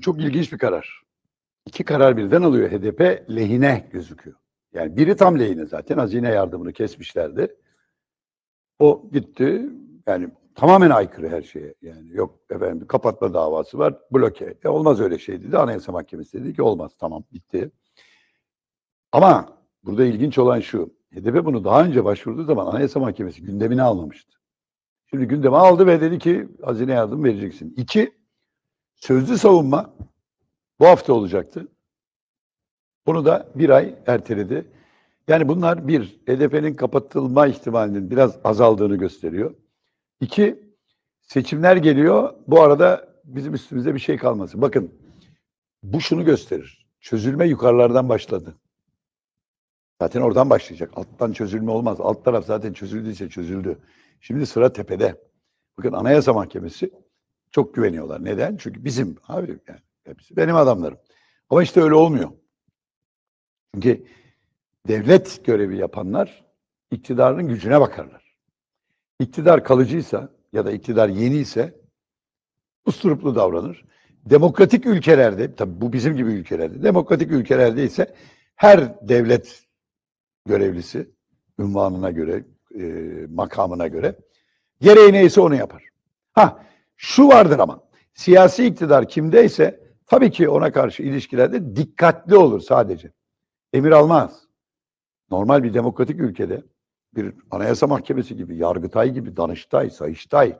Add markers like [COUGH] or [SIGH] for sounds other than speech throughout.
çok ilginç bir karar. İki karar birden alıyor. HDP lehine gözüküyor. Yani biri tam lehine zaten. Hazine yardımını kesmişlerdi. O gitti. Yani tamamen aykırı her şeye. Yani yok efendim kapatma davası var. Bloke. E olmaz öyle şey dedi. Anayasa Mahkemesi dedi ki olmaz. Tamam bitti. Ama burada ilginç olan şu. HDP bunu daha önce başvurduğu zaman Anayasa Mahkemesi gündemini almamıştı. Şimdi gündeme aldı ve dedi ki hazine yardım vereceksin. İki, sözlü savunma bu hafta olacaktı. Bunu da bir ay erteledi. Yani bunlar bir, HDP'nin kapatılma ihtimalinin biraz azaldığını gösteriyor. İki, seçimler geliyor. Bu arada bizim üstümüze bir şey kalması. Bakın, bu şunu gösterir. Çözülme yukarılardan başladı. Zaten oradan başlayacak. Alttan çözülme olmaz. Alt taraf zaten çözüldüyse çözüldü. Şimdi sıra tepede. Bakın Anayasa Mahkemesi çok güveniyorlar. Neden? Çünkü bizim abi yani hepsi benim adamlarım. Ama işte öyle olmuyor. Çünkü devlet görevi yapanlar iktidarın gücüne bakarlar. İktidar kalıcıysa ya da iktidar yeni ise usturuplu davranır. Demokratik ülkelerde, tabi bu bizim gibi ülkelerde, demokratik ülkelerde ise her devlet görevlisi ünvanına göre, e, makamına göre gereği neyse onu yapar. Ha şu vardır ama siyasi iktidar kimdeyse tabii ki ona karşı ilişkilerde dikkatli olur sadece. Emir almaz. Normal bir demokratik ülkede bir anayasa mahkemesi gibi, yargıtay gibi, danıştay, sayıştay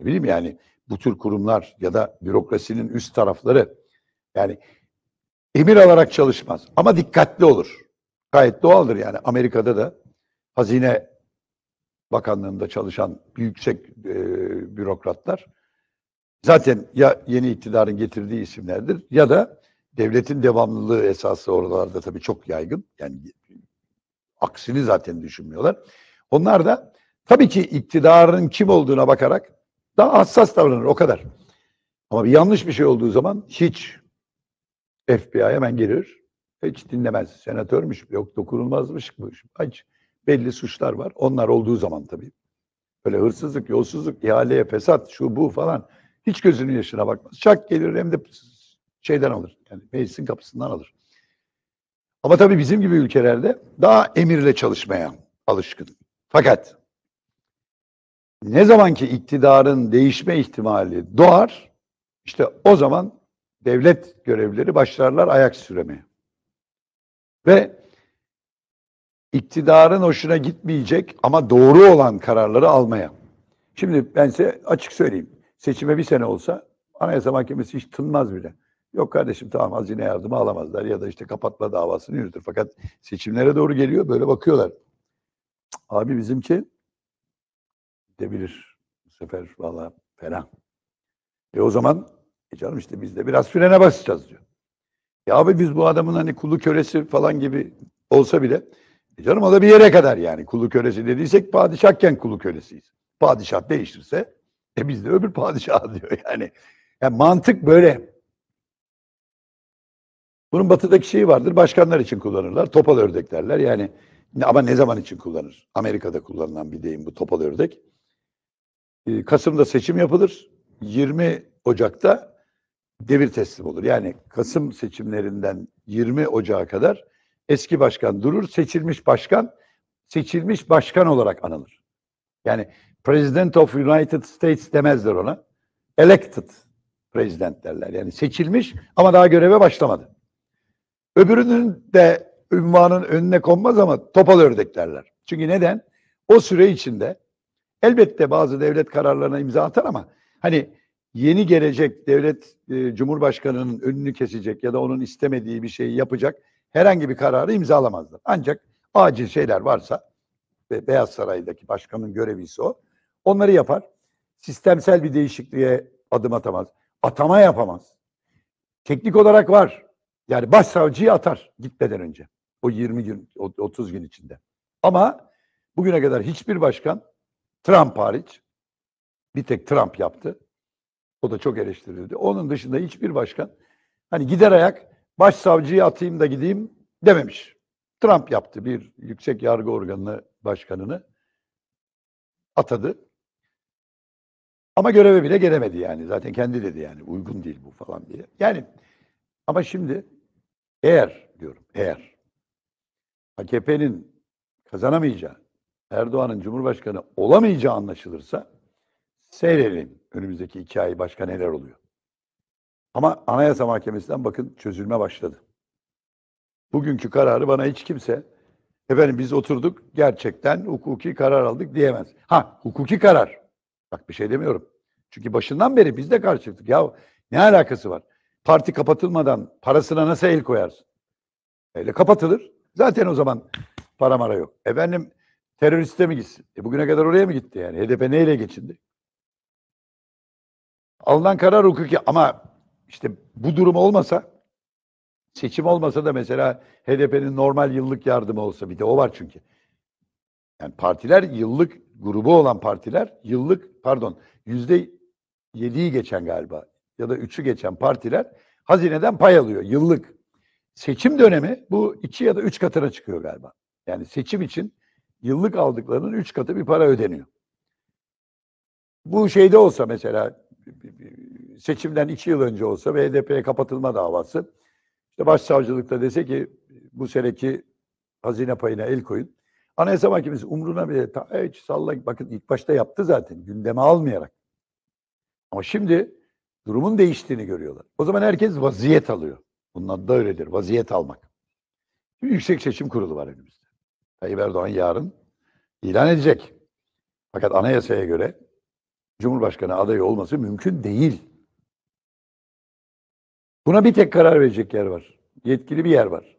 ne bileyim yani bu tür kurumlar ya da bürokrasinin üst tarafları yani emir alarak çalışmaz ama dikkatli olur. Gayet doğaldır yani Amerika'da da hazine bakanlığında çalışan yüksek e, bürokratlar zaten ya yeni iktidarın getirdiği isimlerdir ya da devletin devamlılığı esası oralarda tabii çok yaygın. Yani aksini zaten düşünmüyorlar. Onlar da tabii ki iktidarın kim olduğuna bakarak daha hassas davranır o kadar. Ama bir yanlış bir şey olduğu zaman hiç FBI hemen gelir. Hiç dinlemez. Senatörmüş, yok dokunulmazmış. Hiç belli suçlar var. Onlar olduğu zaman tabii. Böyle hırsızlık, yolsuzluk, ihaleye, fesat, şu bu falan. Hiç gözünün yaşına bakmaz. Çak gelir hem de şeyden alır. Yani meclisin kapısından alır. Ama tabii bizim gibi ülkelerde daha emirle çalışmaya alışkın. Fakat ne zamanki iktidarın değişme ihtimali doğar, işte o zaman devlet görevlileri başlarlar ayak süremeye. Ve iktidarın hoşuna gitmeyecek ama doğru olan kararları almaya. Şimdi ben size açık söyleyeyim. Seçime bir sene olsa Anayasa Mahkemesi hiç tınmaz bile. Yok kardeşim tamam hazine yardımı alamazlar ya da işte kapatma davasını yürütür. Fakat seçimlere doğru geliyor böyle bakıyorlar. Abi bizimki gidebilir. Bu sefer valla fena. E o zaman e canım işte biz de biraz frene basacağız diyor. Ya abi biz bu adamın hani kulu kölesi falan gibi olsa bile e canım o da bir yere kadar yani kulu kölesi dediysek padişahken kulu kölesiyiz. Padişah değiştirse e biz de öbür padişah [LAUGHS] diyor yani. yani mantık böyle. Bunun batıdaki şeyi vardır. Başkanlar için kullanırlar. Topal ördek derler. Yani ama ne zaman için kullanır? Amerika'da kullanılan bir deyim bu topal ördek. Ee, Kasım'da seçim yapılır. 20 Ocak'ta devir teslim olur. Yani Kasım seçimlerinden 20 Ocak'a kadar eski başkan durur. Seçilmiş başkan seçilmiş başkan olarak anılır. Yani President of United States demezler ona. Elected President derler. Yani seçilmiş ama daha göreve başlamadı. Öbürünün de ünvanın önüne konmaz ama topal ördek derler. Çünkü neden? O süre içinde elbette bazı devlet kararlarına imza atar ama hani yeni gelecek devlet e, cumhurbaşkanının önünü kesecek ya da onun istemediği bir şeyi yapacak herhangi bir kararı imzalamazlar. Ancak acil şeyler varsa Beyaz Saray'daki başkanın görevi ise o. Onları yapar. Sistemsel bir değişikliğe adım atamaz. Atama yapamaz. Teknik olarak var. Yani başsavcıyı atar gitmeden önce. O 20 gün, 30 gün içinde. Ama bugüne kadar hiçbir başkan Trump hariç bir tek Trump yaptı. O da çok eleştirildi. Onun dışında hiçbir başkan hani gider ayak başsavcıyı atayım da gideyim dememiş. Trump yaptı bir yüksek yargı organını başkanını atadı. Ama göreve bile gelemedi yani. Zaten kendi dedi yani uygun değil bu falan diye. Yani ama şimdi eğer diyorum eğer AKP'nin kazanamayacağı, Erdoğan'ın Cumhurbaşkanı olamayacağı anlaşılırsa seyredelim önümüzdeki iki ay başka neler oluyor. Ama Anayasa Mahkemesi'nden bakın çözülme başladı. Bugünkü kararı bana hiç kimse efendim biz oturduk gerçekten hukuki karar aldık diyemez. Ha hukuki karar. Bak bir şey demiyorum. Çünkü başından beri biz de karşı çıktık. Ya ne alakası var? Parti kapatılmadan parasına nasıl el koyarsın? Öyle kapatılır. Zaten o zaman para mara yok. Efendim teröriste mi gitsin? E bugüne kadar oraya mı gitti yani? HDP neyle geçindi? Alınan karar hukuki ama işte bu durum olmasa Seçim olmasa da mesela HDP'nin normal yıllık yardımı olsa bir de o var çünkü. Yani partiler yıllık grubu olan partiler yıllık pardon yüzde yediyi geçen galiba ya da üçü geçen partiler hazineden pay alıyor yıllık. Seçim dönemi bu iki ya da üç katına çıkıyor galiba. Yani seçim için yıllık aldıklarının üç katı bir para ödeniyor. Bu şeyde olsa mesela seçimden iki yıl önce olsa ve HDP'ye kapatılma davası işte başsavcılıkta dese ki bu seneki hazine payına el koyun. Anayasa Mahkemesi umruna bile ta, hiç salla bakın ilk başta yaptı zaten gündeme almayarak. Ama şimdi durumun değiştiğini görüyorlar. O zaman herkes vaziyet alıyor. Bunun adı da öyledir. Vaziyet almak. Şimdi Yüksek Seçim Kurulu var önümüzde. Tayyip Erdoğan yarın ilan edecek. Fakat anayasaya göre Cumhurbaşkanı adayı olması mümkün değil. Buna bir tek karar verecek yer var. Yetkili bir yer var.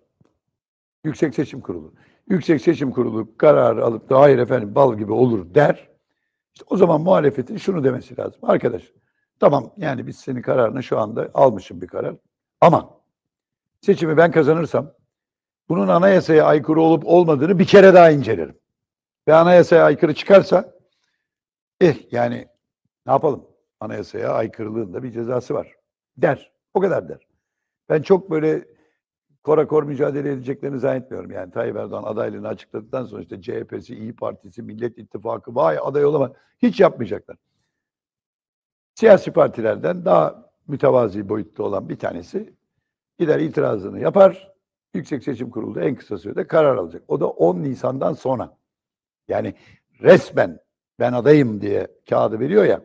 Yüksek Seçim Kurulu. Yüksek Seçim Kurulu kararı alıp da hayır efendim bal gibi olur der. İşte o zaman muhalefetin şunu demesi lazım. Arkadaş tamam yani biz senin kararını şu anda almışım bir karar. Ama seçimi ben kazanırsam bunun anayasaya aykırı olup olmadığını bir kere daha incelerim. Ve anayasaya aykırı çıkarsa eh yani ne yapalım? Anayasaya aykırılığında bir cezası var der. O kadar der. Ben çok böyle korakor mücadele edeceklerini zannetmiyorum. Yani Tayyip Erdoğan adaylığını açıkladıktan sonra işte CHP'si, İyi Partisi, Millet İttifakı vay aday olamaz. Hiç yapmayacaklar. Siyasi partilerden daha mütevazi boyutta olan bir tanesi gider itirazını yapar. Yüksek Seçim Kurulu en kısa sürede karar alacak. O da 10 Nisan'dan sonra. Yani resmen ben adayım diye kağıdı veriyor ya.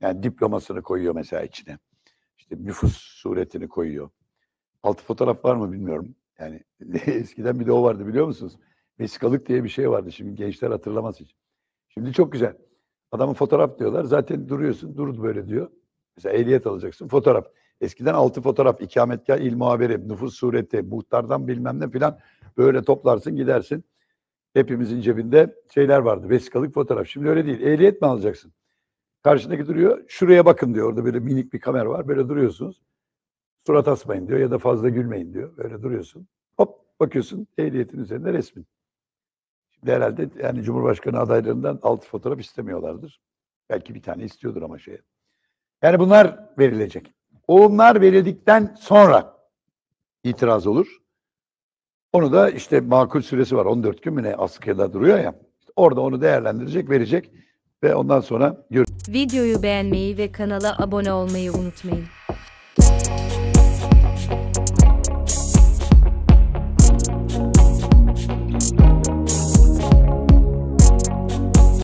Yani diplomasını koyuyor mesela içine işte nüfus suretini koyuyor. Altı fotoğraf var mı bilmiyorum. Yani [LAUGHS] eskiden bir de o vardı biliyor musunuz? Vesikalık diye bir şey vardı. Şimdi gençler hatırlamaz hiç. Şimdi çok güzel. Adamın fotoğraf diyorlar. Zaten duruyorsun. Dur böyle diyor. Mesela ehliyet alacaksın. Fotoğraf. Eskiden altı fotoğraf, ikametgah, il muhabiri, nüfus sureti, muhtardan bilmem ne filan böyle toplarsın gidersin. Hepimizin cebinde şeyler vardı. Vesikalık fotoğraf. Şimdi öyle değil. Ehliyet mi alacaksın? Karşındaki duruyor. Şuraya bakın diyor. Orada böyle minik bir kamera var. Böyle duruyorsunuz. Surat asmayın diyor ya da fazla gülmeyin diyor. Böyle duruyorsun. Hop bakıyorsun ehliyetin üzerinde resmin. Şimdi herhalde yani Cumhurbaşkanı adaylarından altı fotoğraf istemiyorlardır. Belki bir tane istiyordur ama şey. Yani bunlar verilecek. Onlar verildikten sonra itiraz olur. Onu da işte makul süresi var 14 gün mü ne askıda duruyor ya. Orada onu değerlendirecek, verecek ve ondan sonra görüşürüz. Videoyu beğenmeyi ve kanala abone olmayı unutmayın.